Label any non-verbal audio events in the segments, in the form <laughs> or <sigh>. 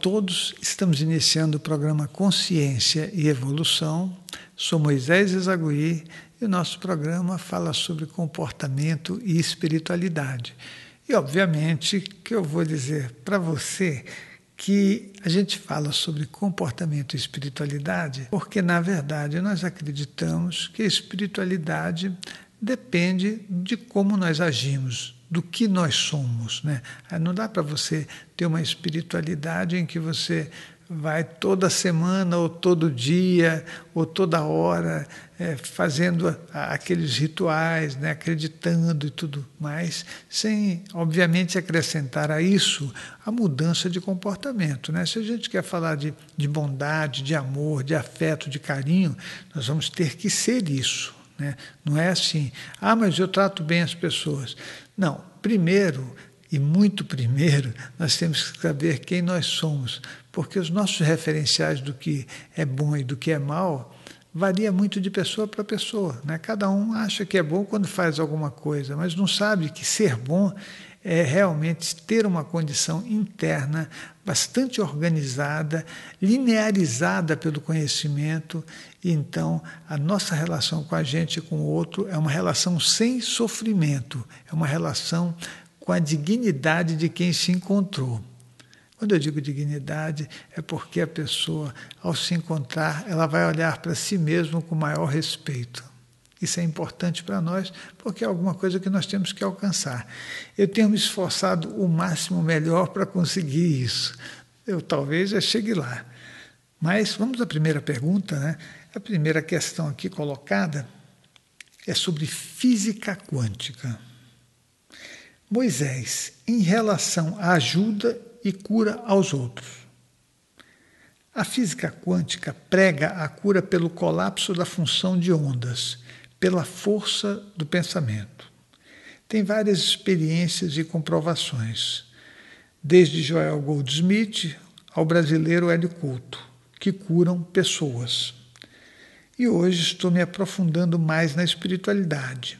todos, estamos iniciando o programa Consciência e Evolução. Sou Moisés Ezagui e o nosso programa fala sobre comportamento e espiritualidade. E obviamente que eu vou dizer para você que a gente fala sobre comportamento e espiritualidade porque, na verdade, nós acreditamos que a espiritualidade depende de como nós agimos do que nós somos. Né? Ah, não dá para você ter uma espiritualidade em que você vai toda semana ou todo dia ou toda hora é, fazendo aqueles rituais, né, acreditando e tudo mais, sem obviamente acrescentar a isso a mudança de comportamento. Né? Se a gente quer falar de, de bondade, de amor, de afeto, de carinho, nós vamos ter que ser isso. Né? Não é assim, ah, mas eu trato bem as pessoas. Não, primeiro e muito primeiro, nós temos que saber quem nós somos, porque os nossos referenciais do que é bom e do que é mal varia muito de pessoa para pessoa. Né? Cada um acha que é bom quando faz alguma coisa, mas não sabe que ser bom é realmente ter uma condição interna bastante organizada, linearizada pelo conhecimento, e então a nossa relação com a gente e com o outro é uma relação sem sofrimento, é uma relação com a dignidade de quem se encontrou. Quando eu digo dignidade, é porque a pessoa, ao se encontrar, ela vai olhar para si mesma com maior respeito. Isso é importante para nós, porque é alguma coisa que nós temos que alcançar. Eu tenho me esforçado o máximo melhor para conseguir isso. Eu talvez já chegue lá. Mas vamos à primeira pergunta, né? A primeira questão aqui colocada é sobre física quântica. Moisés, em relação à ajuda e cura aos outros. A física quântica prega a cura pelo colapso da função de ondas, pela força do pensamento. Tem várias experiências e comprovações, desde Joel Goldsmith ao brasileiro Hélio Couto, que curam pessoas. E hoje estou me aprofundando mais na espiritualidade,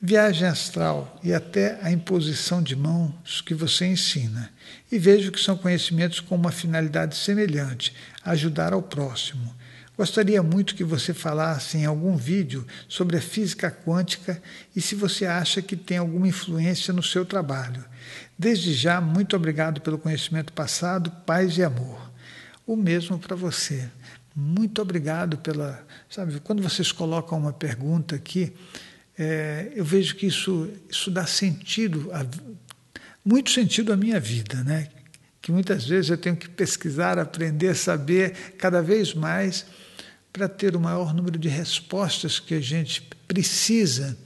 viagem astral e até a imposição de mãos que você ensina. E vejo que são conhecimentos com uma finalidade semelhante, ajudar ao próximo Gostaria muito que você falasse em algum vídeo sobre a física quântica e se você acha que tem alguma influência no seu trabalho. Desde já, muito obrigado pelo conhecimento passado, paz e amor. O mesmo para você. Muito obrigado pela. Sabe, quando vocês colocam uma pergunta aqui, é, eu vejo que isso, isso dá sentido, a, muito sentido à minha vida, né? Que muitas vezes eu tenho que pesquisar, aprender, saber cada vez mais para ter o maior número de respostas que a gente precisa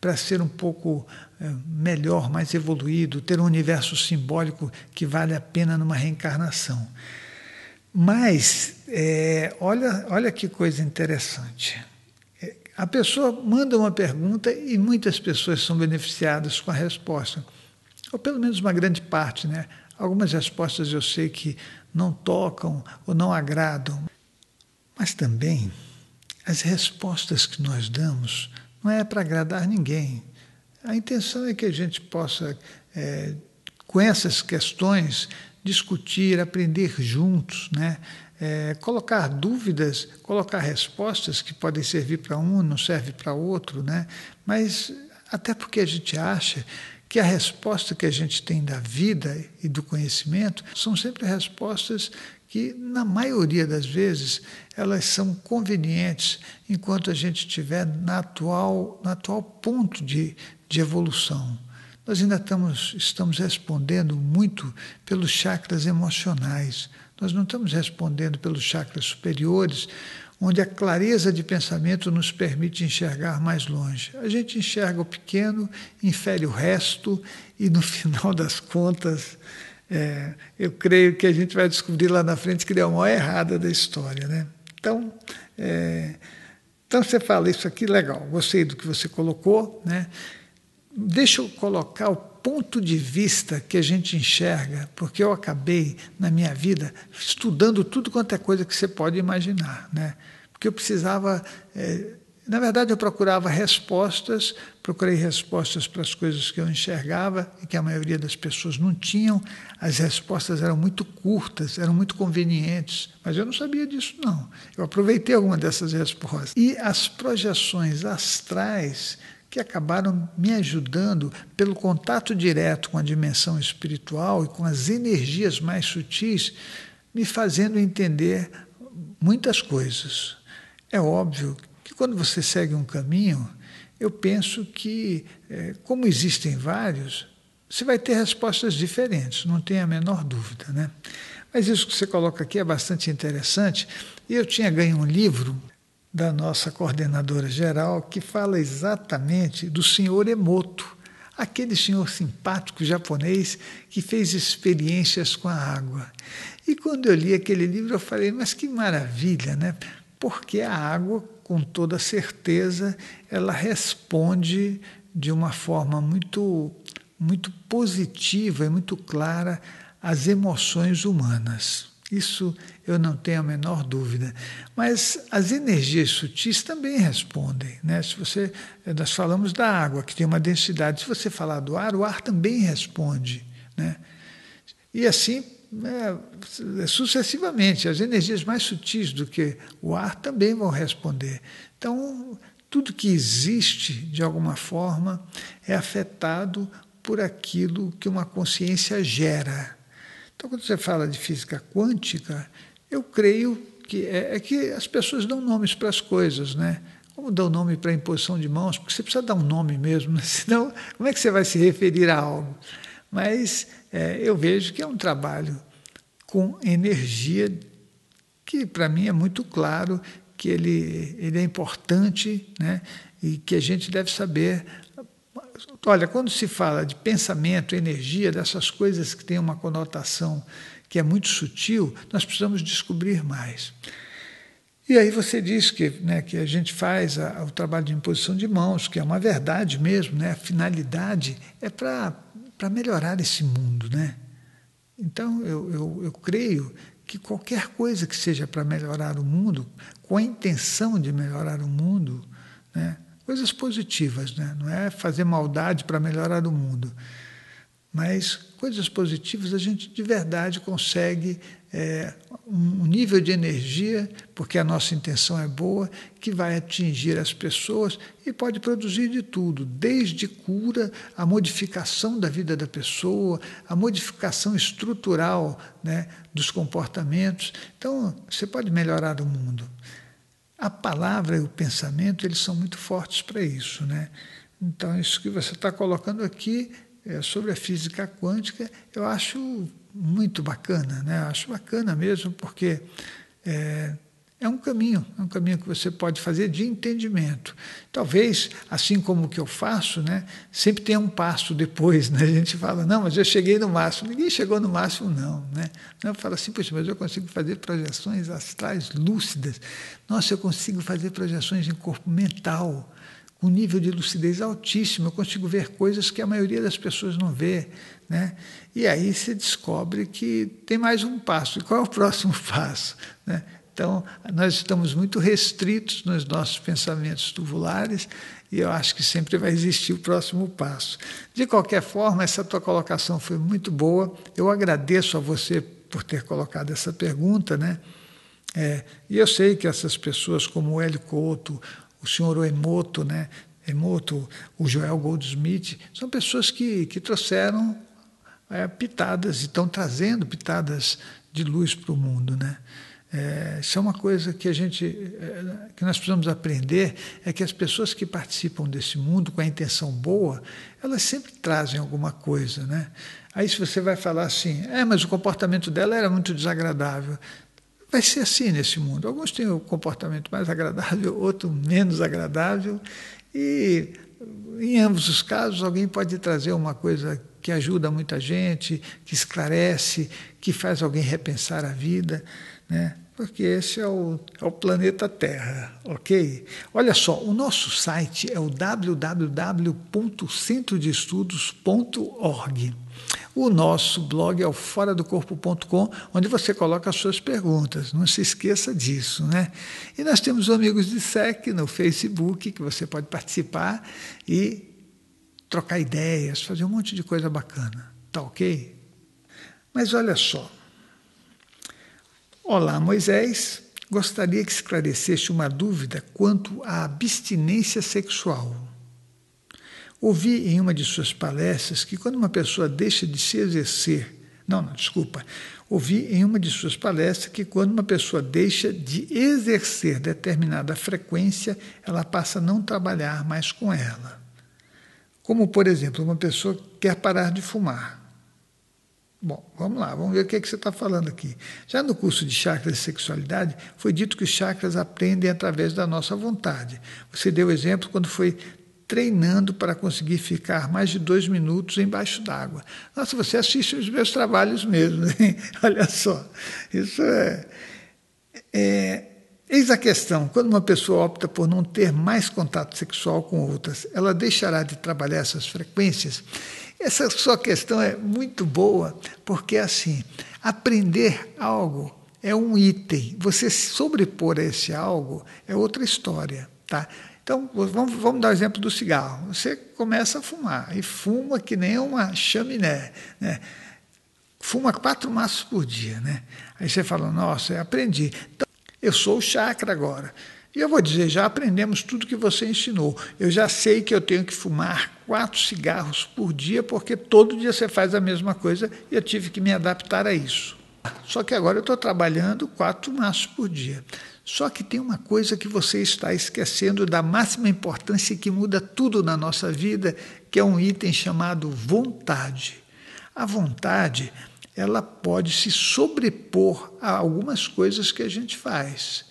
para ser um pouco eh, melhor, mais evoluído, ter um universo simbólico que vale a pena numa reencarnação. Mas, é, olha, olha que coisa interessante. Eh, a pessoa manda uma pergunta e muitas pessoas são beneficiadas com a resposta, ou pelo menos uma grande parte, né? Algumas respostas eu sei que não tocam ou não agradam. Mas também as respostas que nós damos não é para agradar ninguém. A intenção é que a gente possa, é, com essas questões, discutir, aprender juntos, né? É, colocar dúvidas, colocar respostas que podem servir para um, não serve para outro, né? Mas até porque a gente acha que a resposta que a gente tem da vida e do conhecimento são sempre respostas que, na maioria das vezes, elas são convenientes enquanto a gente estiver na atual, no atual ponto de, de evolução. Nós ainda estamos, estamos respondendo muito pelos chakras emocionais, nós não estamos respondendo pelos chakras superiores, onde a clareza de pensamento nos permite enxergar mais longe. A gente enxerga o pequeno, infere o resto e, no <laughs> final das contas, é, eu creio que a gente vai descobrir lá na frente que deu a maior errada da história. Né? Então, é, então, você fala isso aqui, é legal, gostei do que você colocou. Né? Deixa eu colocar o ponto de vista que a gente enxerga, porque eu acabei na minha vida estudando tudo quanto é coisa que você pode imaginar, né? Porque eu precisava, é, na verdade, eu procurava respostas, procurei respostas para as coisas que eu enxergava e que a maioria das pessoas não tinham. As respostas eram muito curtas, eram muito convenientes, mas eu não sabia disso não. Eu aproveitei alguma dessas respostas e as projeções astrais que acabaram me ajudando pelo contato direto com a dimensão espiritual e com as energias mais sutis, me fazendo entender muitas coisas. É óbvio que quando você segue um caminho, eu penso que, é, como existem vários, você vai ter respostas diferentes, não tem a menor dúvida. Né? Mas isso que você coloca aqui é bastante interessante. Eu tinha ganho um livro da nossa coordenadora geral, que fala exatamente do senhor Emoto, aquele senhor simpático japonês que fez experiências com a água. E quando eu li aquele livro, eu falei, mas que maravilha, né? Porque a água, com toda certeza, ela responde de uma forma muito, muito positiva e muito clara às emoções humanas. Isso eu não tenho a menor dúvida. Mas as energias sutis também respondem. Né? Se você, eh, nós falamos da água, que tem uma densidade. Se você falar do ar, o ar também responde. Né? E assim, é, sucessivamente, as energias mais sutis do que o ar também vão responder. Então, tudo que existe, de alguma forma, é afetado por aquilo que uma consciência gera. Então, quando você fala de física quântica, eu creio que é, é que as pessoas dão nomes para as coisas, né? Como dão nome para a imposição de mãos? Porque você precisa dar um nome mesmo, <laughs> né? senão como é que você vai se referir a algo? Mas é, eu vejo que é um trabalho com energia que para mim é muito claro que ele, ele é importante né? e que a gente deve saber Olha, quando se fala de pensamento, energia, dessas coisas que têm uma conotação que é muito sutil, nós precisamos descobrir mais. E aí você diz que, né, que a gente faz a, o trabalho de imposição de mãos, que é uma verdade mesmo, né? a finalidade é para melhorar esse mundo. Né? Então, eu, eu, eu creio que qualquer coisa que seja para melhorar o mundo, com a intenção de melhorar o mundo, né, coisas positivas, né? não é fazer maldade para melhorar o mundo. Mas coisas positivas a gente de verdade consegue é, um nível de energia, porque a nossa intenção é boa, que vai atingir as pessoas e pode produzir de tudo, desde cura, a modificação da vida da pessoa, a modificação estrutural né, dos comportamentos. Então, você pode melhorar o mundo. A palavra e o pensamento eles são muito fortes para isso, né? Então isso que você está colocando aqui é, sobre a física quântica eu acho muito bacana, né? Eu acho bacana mesmo porque é, é um caminho, é um caminho que você pode fazer de entendimento. Talvez, assim como o que eu faço, né, sempre tem um passo depois. Né? A gente fala, não, mas eu cheguei no máximo. Ninguém chegou no máximo, não. Né? Eu falo assim, poxa, mas eu consigo fazer projeções astrais lúcidas. Nossa, eu consigo fazer projeções em corpo mental, com nível de lucidez altíssimo. Eu consigo ver coisas que a maioria das pessoas não vê. Né? E aí você descobre que tem mais um passo. E qual é o próximo <laughs> passo? Né? Então, nós estamos muito restritos nos nossos pensamentos tubulares e eu acho que sempre vai existir o próximo passo. De qualquer forma, essa tua colocação foi muito boa. Eu agradeço a você por ter colocado essa pergunta, né? É, e eu sei que essas pessoas como o Hélio Couto, o senhor Emoto, né? Emoto, o Joel Goldsmith, são pessoas que, que trouxeram é, pitadas e estão trazendo pitadas de luz para o mundo, né? É, isso é uma coisa que a gente, é, que nós precisamos aprender, é que as pessoas que participam desse mundo com a intenção boa, elas sempre trazem alguma coisa, né? Aí se você vai falar assim, é, mas o comportamento dela era muito desagradável. Vai ser assim nesse mundo. Alguns têm o comportamento mais agradável, <laughs> outro menos agradável, e em ambos os casos alguém pode trazer uma coisa que ajuda muita gente, que esclarece, que faz alguém repensar a vida, né? porque esse é o, é o planeta Terra, ok? Olha só, o nosso site é o www.centrodeestudos.org. O nosso blog é o fora do corpo.com, onde você coloca as suas perguntas. Não se esqueça disso, né? E nós temos amigos de SEC no Facebook, que você pode participar e trocar ideias, fazer um monte de coisa bacana, tá ok? Mas olha só, Olá, Moisés. Gostaria que esclarecesse uma dúvida quanto à abstinência sexual. Ouvi em uma de suas palestras que quando uma pessoa deixa de se exercer, não, não, desculpa. Ouvi em uma de suas palestras que quando uma pessoa deixa de exercer determinada frequência, ela passa a não trabalhar mais com ela. Como, por exemplo, uma pessoa quer parar de fumar. Bom, vamos lá, vamos ver o que, é que você está falando aqui. Já no curso de chakras e sexualidade, foi dito que os chakras aprendem através da nossa vontade. Você deu exemplo quando foi treinando para conseguir ficar mais de dois minutos embaixo d'água. Nossa, você assiste os meus trabalhos mesmo, hein? <laughs> Olha só, isso é, é Eis a questão: quando uma pessoa opta por não ter mais contato sexual com outras, ela deixará de trabalhar essas frequências? Essa sua questão é muito boa, porque assim, aprender algo é um item. Você sobrepor a esse algo é outra história, tá? Então, vamos, vamos dar o exemplo do cigarro. Você começa a fumar e fuma que nem uma chaminé, né? Fuma quatro maços por dia, né? Aí você fala, nossa, aprendi. Então, eu sou o chakra agora. E eu vou dizer, já aprendemos tudo que você ensinou. Eu já sei que eu tenho que fumar quatro cigarros por dia, porque todo dia você faz a mesma coisa e eu tive que me adaptar a isso. Só que agora eu estou trabalhando quatro maços por dia. Só que tem uma coisa que você está esquecendo da máxima importância e que muda tudo na nossa vida, que é um item chamado vontade. A vontade, ela pode se sobrepor a algumas coisas que a gente faz.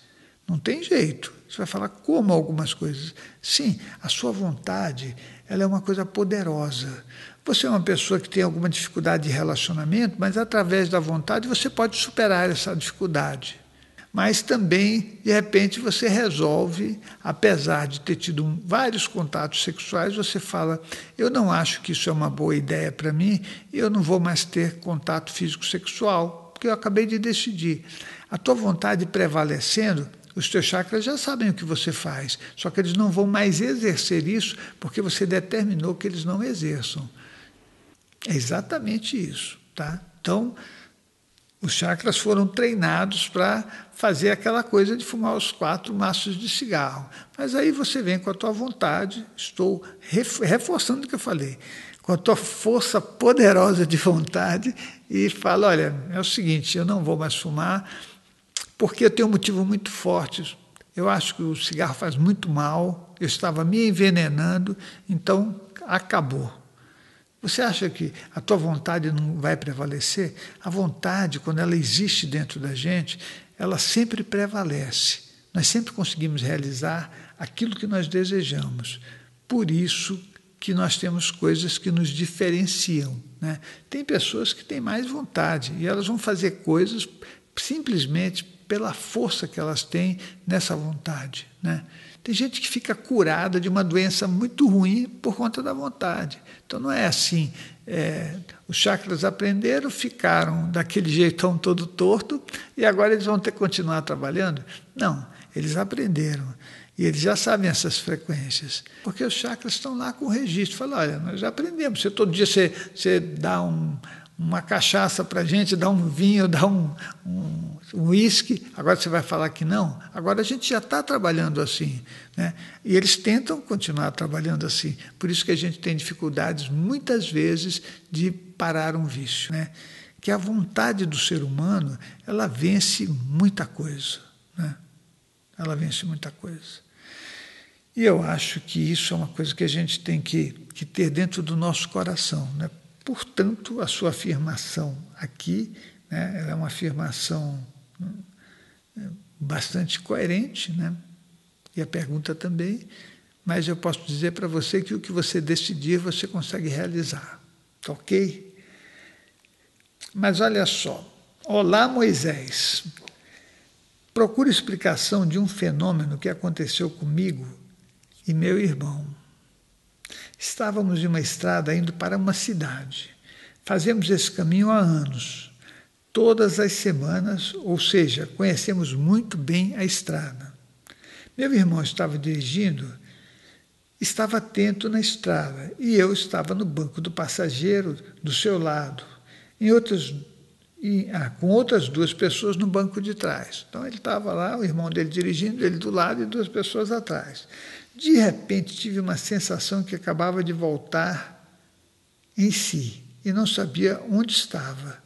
Não tem jeito. Você vai falar como algumas coisas. Sim, a sua vontade, ela é uma coisa poderosa. Você é uma pessoa que tem alguma dificuldade de relacionamento, mas através da vontade você pode superar essa dificuldade. Mas também, de repente, você resolve, apesar de ter tido vários contatos sexuais, você fala: eu não acho que isso é uma boa ideia para mim, eu não vou mais ter contato físico sexual, porque eu acabei de decidir. A tua vontade prevalecendo, os teus chakras já sabem o que você faz, só que eles não vão mais exercer isso porque você determinou que eles não exerçam. É exatamente isso, tá? Então, os chakras foram treinados para fazer aquela coisa de fumar os quatro maços de cigarro. Mas aí você vem com a tua vontade, estou reforçando o que eu falei, com a tua força poderosa de vontade e fala: olha, é o seguinte, eu não vou mais fumar porque eu tenho um motivo muito forte. Eu acho que o cigarro faz muito mal, eu estava me envenenando, então acabou. Você acha que a tua vontade não vai prevalecer? A vontade, quando ela existe dentro da gente, ela sempre prevalece. Nós sempre conseguimos realizar aquilo que nós desejamos. Por isso que nós temos coisas que nos diferenciam. Né? Tem pessoas que têm mais vontade e elas vão fazer coisas simplesmente pela força que elas têm nessa vontade. Né? Tem gente que fica curada de uma doença muito ruim por conta da vontade. Então não é assim. É, os chakras aprenderam, ficaram daquele jeitão todo torto e agora eles vão ter que continuar trabalhando? Não, eles aprenderam. E eles já sabem essas frequências. Porque os chakras estão lá com o registro. Fala, olha, nós já aprendemos. Se todo dia você, você dá um uma cachaça para a gente, dá um vinho, <laughs> dá um uísque. Um Agora você vai falar que não? Agora a gente já está trabalhando assim. Né? E eles tentam continuar trabalhando assim. Por isso que a gente tem dificuldades, muitas vezes, de parar um vício. Né? Que a vontade do ser humano ela vence muita coisa. Né? Ela vence muita coisa. E eu acho que isso é uma coisa que a gente tem que, que ter dentro do nosso coração, né? Portanto, a sua afirmação aqui né, é uma afirmação hum, é, bastante coerente, né? e a pergunta também, mas eu posso dizer para você que o que você decidir você consegue realizar, tá ok? Mas olha só, olá Moisés, procura explicação de um fenômeno que aconteceu comigo e meu irmão. Estávamos em uma estrada indo para uma cidade. Fazemos esse caminho há anos, todas as semanas, ou seja, conhecemos muito bem a estrada. Meu irmão estava dirigindo, estava atento na estrada e eu estava no banco do passageiro do seu lado, em outras, ah, com outras duas pessoas no banco de trás. Então ele estava lá, o irmão dele dirigindo, ele do lado e duas pessoas atrás. De repente tive uma sensação que acabava de voltar em si e não sabia onde estava.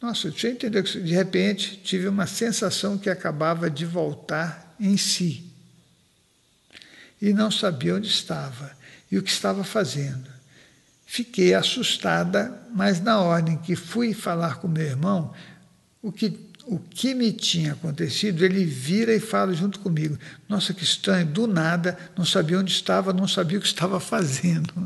Nossa, deixa eu entender. De repente tive uma sensação que acabava de voltar em si e não sabia onde estava e o que estava fazendo. Fiquei assustada, mas na hora em que fui falar com meu irmão, o que o que me tinha acontecido, ele vira e fala junto comigo: Nossa, que estranho, do nada, não sabia onde estava, não sabia o que estava fazendo.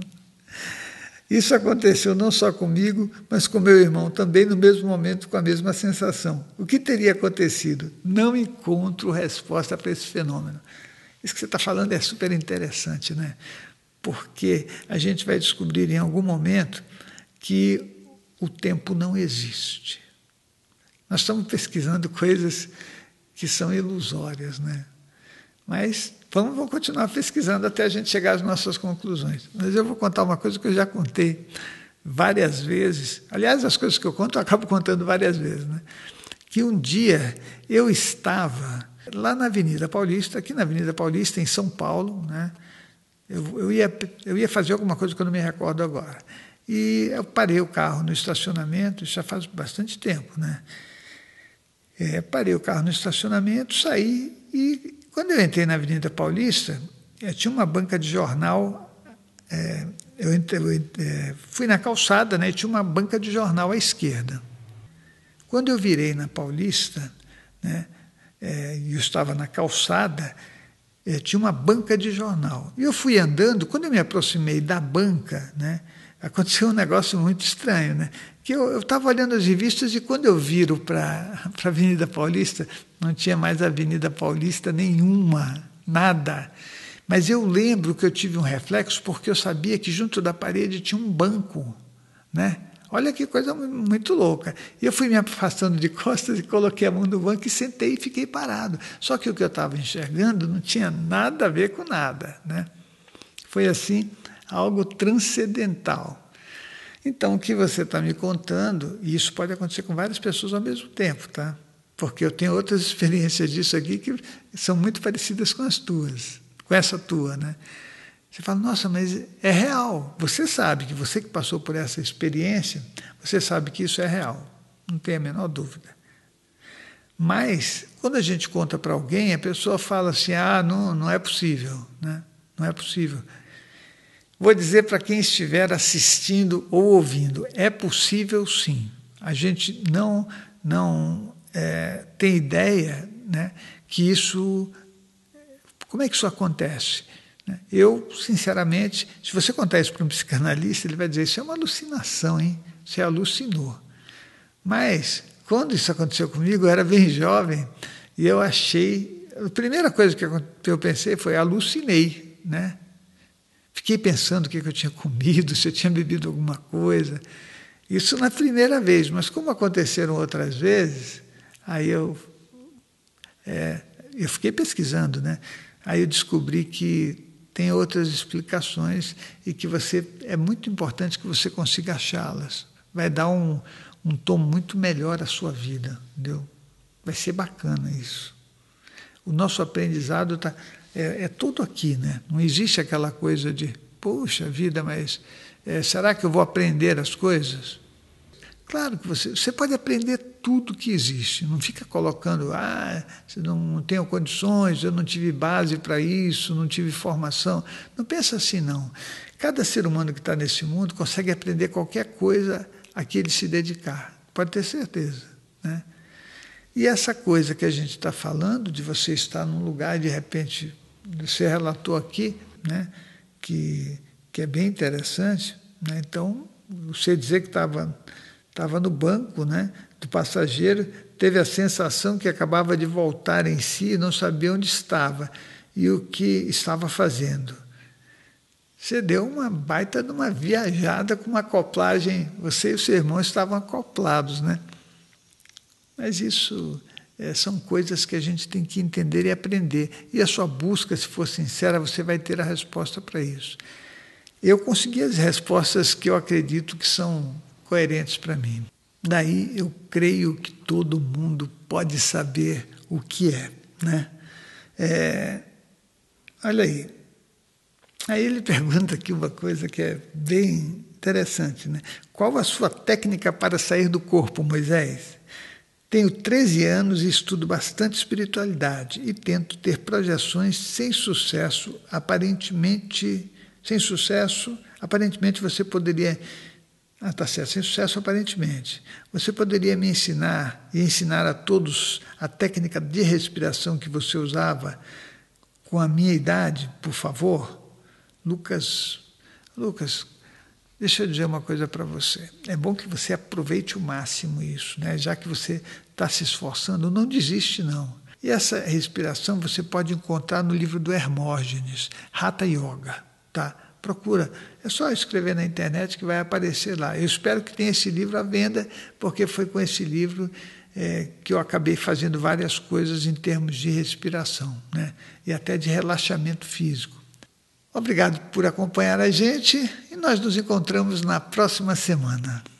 Isso aconteceu não só comigo, mas com meu irmão também, no mesmo momento, com a mesma sensação. O que teria acontecido? Não encontro resposta para esse fenômeno. Isso que você está falando é super interessante, né? Porque a gente vai descobrir em algum momento que o tempo não existe. Nós estamos pesquisando coisas que são ilusórias, né? Mas vamos, vamos continuar pesquisando até a gente chegar às nossas conclusões. Mas eu vou contar uma coisa que eu já contei várias vezes. Aliás, as coisas que eu conto, eu acabo contando várias vezes, né? Que um dia eu estava lá na Avenida Paulista, aqui na Avenida Paulista, em São Paulo, né? Eu, eu, ia, eu ia fazer alguma coisa que eu não me recordo agora. E eu parei o carro no estacionamento, isso já faz bastante tempo, né? É, parei o carro no estacionamento, saí e quando eu entrei na Avenida Paulista, é, tinha uma banca de jornal. É, eu, entrei, eu é, fui na calçada né, e tinha uma banca de jornal à esquerda. Quando eu virei na Paulista, né, é, e eu estava na calçada, é, tinha uma banca de jornal. E eu fui andando, quando eu me aproximei da banca, né, aconteceu um negócio muito estranho, né? Que eu estava olhando as revistas e quando eu viro para <laughs> a Avenida Paulista, não tinha mais Avenida Paulista nenhuma, nada. Mas eu lembro que eu tive um reflexo porque eu sabia que junto da parede tinha um banco, né? Olha que coisa muito louca. E eu fui me afastando de <laughs> costas e coloquei a mão no banco e sentei e fiquei parado. Só que o que eu estava enxergando não tinha nada a ver com nada. Né? Foi assim algo transcendental. Então, o que você está me contando, e isso pode acontecer com várias pessoas ao mesmo tempo, tá? Porque eu tenho outras <laughs> experiências disso aqui que são muito parecidas com as tuas, com essa tua, né? Você fala, nossa, mas é real. Você sabe que você que passou por essa experiência, você sabe que isso é real. Não tem a menor dúvida. Mas, quando a gente conta para alguém, a pessoa fala assim: ah, não, não é possível, né? Não é possível. Vou dizer para quem estiver assistindo ou ouvindo, é possível sim. A gente não não é, tem ideia, né, que isso como é que isso acontece? Né? Eu, sinceramente, se você contar isso para um psicanalista, ele vai dizer: Isso é uma alucinação, hein? Você alucinou. Mas, quando isso aconteceu comigo, eu era bem jovem e eu achei. A primeira coisa que eu pensei foi: alucinei, né? Fiquei pensando o que, eu tinha comido, <laughs> se eu tinha bebido alguma coisa. Isso na primeira vez, mas como aconteceram outras vezes, aí eu, é, eu fiquei pesquisando, né? Aí eu descobri que tem outras explicações e que você é muito importante que você consiga achá-las. Vai dar um, um tom muito melhor à sua vida, entendeu? Vai ser bacana isso. O nosso aprendizado está é, é tudo aqui, né? Não existe aquela coisa de, poxa vida, mas é, será que eu vou aprender as coisas? Claro que você, você pode aprender tudo que existe, não fica colocando, ah, não, não tenho condições, eu não tive base para isso, não tive formação. Não pensa assim, não. Cada ser humano que está nesse mundo consegue aprender qualquer coisa a que ele se dedicar, pode ter certeza. Né? E essa coisa que a gente está falando, de você estar num lugar e de repente você relatou aqui né, que, que é bem interessante. Né? Então, você dizer que estava tava no banco né, do passageiro, teve a sensação que acabava de voltar em si e não sabia onde estava e o que estava fazendo. Você deu uma baita de uma viajada com uma acoplagem. Você e o seu irmão estavam acoplados, né? Mas isso é, são coisas que a gente tem que entender e aprender. E a sua busca, se for sincera, você vai ter a resposta para isso. Eu consegui as respostas que eu acredito que são coerentes para mim. Daí eu creio que todo mundo pode saber o que é, né? É, olha aí. Aí ele <laughs> pergunta aqui uma coisa que é bem interessante, né? Qual a sua técnica para sair do corpo, Moisés? Tenho 13 anos e estudo bastante espiritualidade e tento ter projeções sem sucesso, aparentemente sem sucesso, aparentemente você poderia ah, tá certo, sem sucesso aparentemente. Você poderia me ensinar e ensinar a todos a técnica de respiração que você usava com a minha idade, por favor? Lucas, Lucas, Deixa eu dizer uma coisa para você. É bom que você aproveite o máximo isso, né? já que você está se esforçando, não desiste não. E essa respiração você pode encontrar no livro do Hermógenes, Rata Yoga, tá? Procura, é só escrever na internet que vai aparecer lá. Eu espero que tenha esse livro à venda, porque foi com esse livro é, que eu acabei fazendo várias coisas em termos de respiração, né? E até de relaxamento físico. Obrigado por acompanhar a gente e nós nos encontramos na próxima semana.